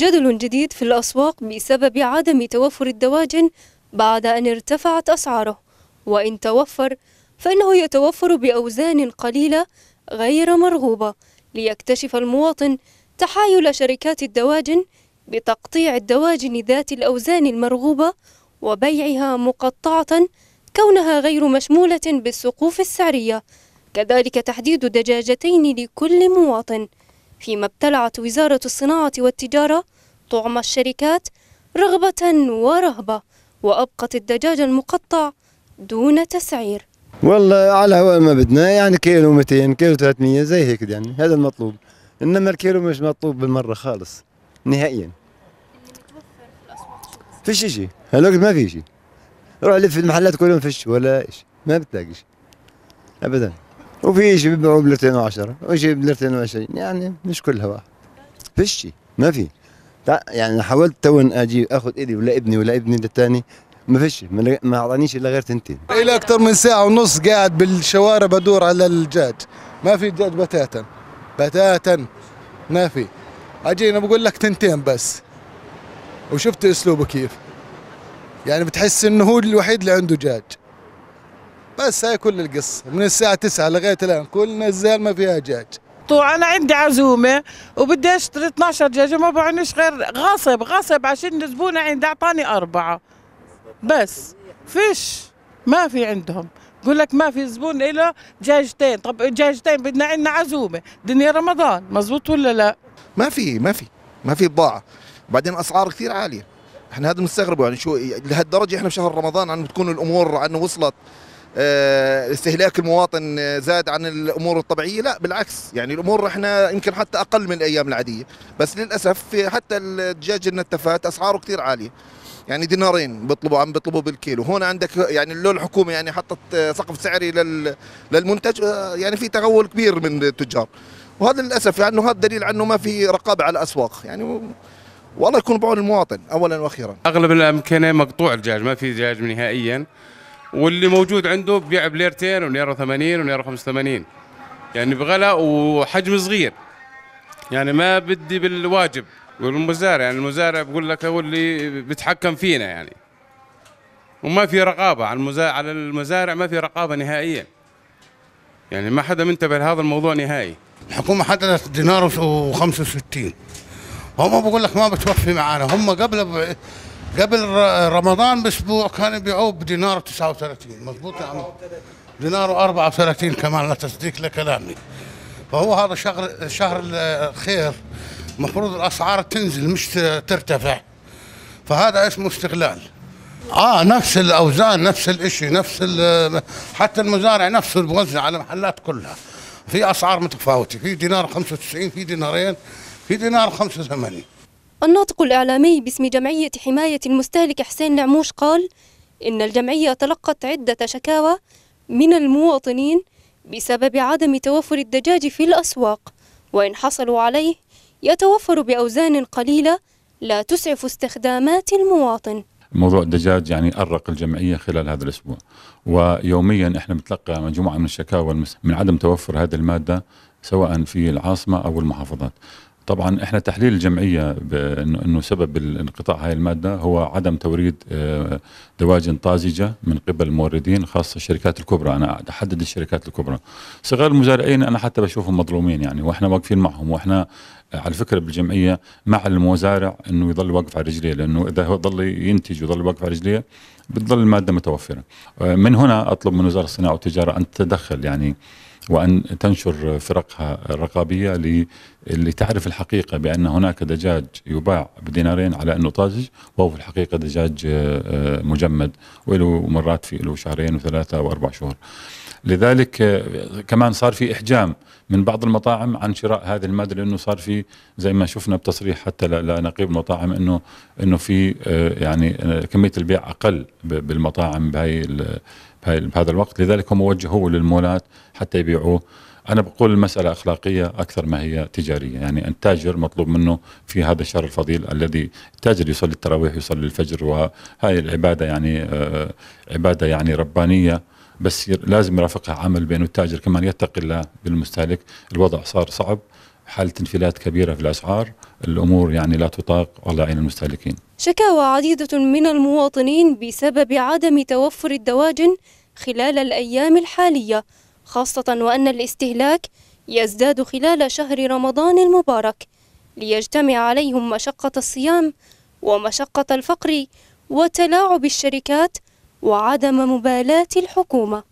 جدل جديد في الأسواق بسبب عدم توفر الدواجن بعد أن ارتفعت أسعاره وإن توفر فإنه يتوفر بأوزان قليلة غير مرغوبة ليكتشف المواطن تحايل شركات الدواجن بتقطيع الدواجن ذات الأوزان المرغوبة وبيعها مقطعة كونها غير مشمولة بالسقوف السعرية كذلك تحديد دجاجتين لكل مواطن فيما ابتلعت وزارة الصناعة والتجارة طعم الشركات رغبة ورهبة وأبقت الدجاج المقطع دون تسعير والله على هواء ما بدنا يعني كيلو 200 كيلو 300 زي هيك يعني هذا المطلوب انما الكيلو مش مطلوب بالمره خالص نهائيا فيش شيء هالوقت ما في شيء روح لف المحلات كلهم فش ولا ايش ما بتلاقي شيء ابدا وفي شيء بيبيعوه ب 210 وشيء ب 220 يعني مش كلها واحد فيش شيء ما في يعني حاولت تو اجي اخذ ايدي ولا ابني ولا ابني للثاني ما فيش ما اعطانيش الا غير تنتين الى اكثر من ساعه ونص قاعد بالشوارع بدور على الدجاج ما في دجاج بتاتا بتاتا ما في اجينا بقول لك تنتين بس وشفت اسلوبه كيف يعني بتحس انه هو الوحيد اللي عنده دجاج بس هاي كل القصة من الساعة 9 لغاية الآن كل نزال ما فيها دجاج طو انا عندي عزومه وبدي اشتري 12 دجاجه ما بعنيش غير غصب غصب عشان زبونه عندي اعطاني اربعه بس فيش ما في عندهم بقول لك ما في زبون إله دجاجتين طب دجاجتين بدنا عندنا عزومه دنيا رمضان مزبوط ولا لا ما في ما في ما في بضاعه بعدين اسعار كثير عاليه احنا هذا مستغرب يعني شو لهالدرجه احنا بشهر رمضان عن بتكون الامور عن وصلت آه، استهلاك المواطن زاد عن الامور الطبيعيه لا بالعكس يعني الامور احنا يمكن حتى اقل من الايام العاديه بس للاسف حتى الدجاج النتفات اسعاره كثير عاليه يعني دينارين بيطلبوا عم بيطلبوا بالكيلو هون عندك يعني لو الحكومه يعني حطت سقف سعري لل للمنتج آه، يعني في تغول كبير من التجار وهذا للاسف لانه يعني هذا دليل عنه ما في رقابه على الاسواق يعني والله يكون بعون المواطن اولا واخيرا اغلب الامكنه مقطوع الدجاج ما في دجاج نهائيا واللي موجود عنده بيع بليرتين ونيرو 80 ونيرو 85 يعني بغلا وحجم صغير يعني ما بدي بالواجب والمزارع يعني المزارع بقول لك هو اللي بيتحكم فينا يعني وما في رقابه على المزارع على المزارع ما في رقابه نهائيا يعني ما حدا منتبه لهذا الموضوع نهائي الحكومه حددت دينار و65 هم بقول لك ما بتوفي معانا هم قبل قبل رمضان باسبوع كانوا يبيعوه بدينار 39 مضبوط يا عمي دينار و34 كمان لا تصديق لكلامي فهو هذا شهر شهر الخير المفروض الاسعار تنزل مش ترتفع فهذا اسمه استغلال اه نفس الاوزان نفس الاشي نفس حتى المزارع نفسه بوزع على المحلات كلها في اسعار متفاوته في دينار 95 في دينارين في دينار 85 الناطق الإعلامي باسم جمعية حماية المستهلك حسين نعموش قال إن الجمعية تلقت عدة شكاوى من المواطنين بسبب عدم توفر الدجاج في الأسواق وإن حصلوا عليه يتوفر بأوزان قليلة لا تسعف استخدامات المواطن موضوع الدجاج يعني أرق الجمعية خلال هذا الأسبوع ويوميا إحنا بنتلقى مجموعة من الشكاوى من عدم توفر هذه المادة سواء في العاصمة أو المحافظات طبعا احنا تحليل الجمعيه انه سبب انقطاع هاي الماده هو عدم توريد آه، دواجن طازجه من قبل الموردين خاصه الشركات الكبرى انا احدد الشركات الكبرى صغار المزارعين انا حتى بشوفهم مظلومين يعني واحنا واقفين معهم واحنا على فكره بالجمعيه مع المزارع انه يضل واقف على رجليه لانه اذا هو ضل ينتج ويضل واقف على رجليه بتضل الماده متوفره آه، من هنا اطلب من وزاره الصناعه والتجاره ان تتدخل يعني وأن تنشر فرقها الرقابية لتعرف الحقيقة بأن هناك دجاج يباع بدينارين على أنه طازج وهو في الحقيقة دجاج آه، آه، مجمد وله مرات في له شهرين وثلاثة وأربع شهور لذلك آه، كمان صار في إحجام من بعض المطاعم عن شراء هذه المادة لأنه صار في زي ما شفنا بتصريح حتى لنقيب المطاعم أنه أنه في يعني كمية البيع أقل بالمطاعم بهي بهذا الوقت لذلك هم وجهوه للمولات حتى يبيعوه انا بقول المساله اخلاقيه اكثر ما هي تجاريه يعني التاجر مطلوب منه في هذا الشهر الفضيل الذي التاجر يصلي التراويح يصلي الفجر وهذه العباده يعني آه، عباده يعني ربانيه بس لازم يرافقها عمل بانه التاجر كمان يتقي الله بالمستهلك الوضع صار صعب حاله انفلات كبيره في الاسعار الامور يعني لا تطاق والله يعين المستهلكين شكاوى عديده من المواطنين بسبب عدم توفر الدواجن خلال الايام الحاليه خاصه وان الاستهلاك يزداد خلال شهر رمضان المبارك ليجتمع عليهم مشقه الصيام ومشقه الفقر وتلاعب الشركات وعدم مبالاه الحكومه